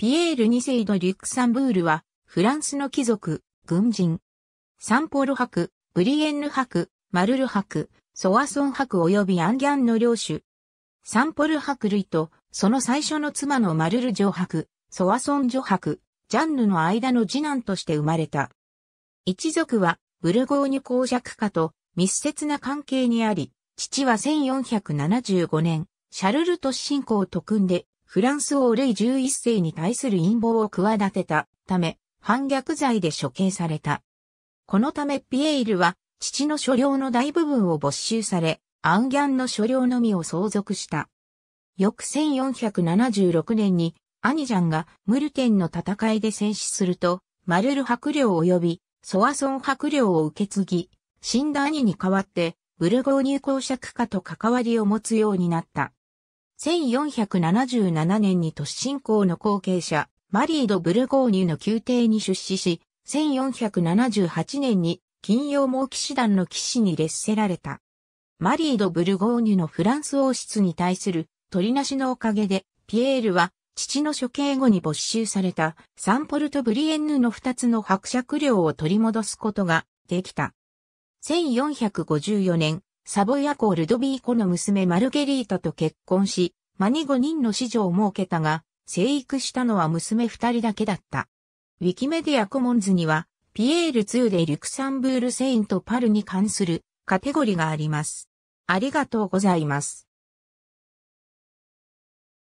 ピエール2世のリュックサンブールは、フランスの貴族、軍人。サンポル博、ブリエンヌ博、マルル博、ソワソン博及びアンギャンの領主。サンポル博類と、その最初の妻のマルル女博、ソワソン女博、ジャンヌの間の次男として生まれた。一族は、ブルゴーニュ公爵家と密接な関係にあり、父は1475年、シャルルト信仰と組んでフランス王レイ11世に対する陰謀を企てたため、反逆罪で処刑された。このためピエールは、父の所領の大部分を没収され、アンギャンの所領のみを相続した。翌1476年に、アニジャンがムルテンの戦いで戦死すると、マルル伯領及びソワソン伯領を受け継ぎ、死んだ兄に代わって、ブルゴー入公爵家と関わりを持つようになった。1477年に都市信仰の後継者、マリー・ド・ブルゴーニュの宮廷に出資し、1478年に金曜猛騎士団の騎士に列せられた。マリー・ド・ブルゴーニュのフランス王室に対する取りなしのおかげで、ピエールは父の処刑後に没収されたサンポルト・ブリエンヌの二つの伯爵領を取り戻すことができた。1454年、サボヤコールドビーコの娘マルゲリータと結婚し、間に5人の子女を設けたが、生育したのは娘2人だけだった。ウィキメディアコモンズには、ピエール2でリクサンブールセイントパルに関するカテゴリがあります。ありがとうございます。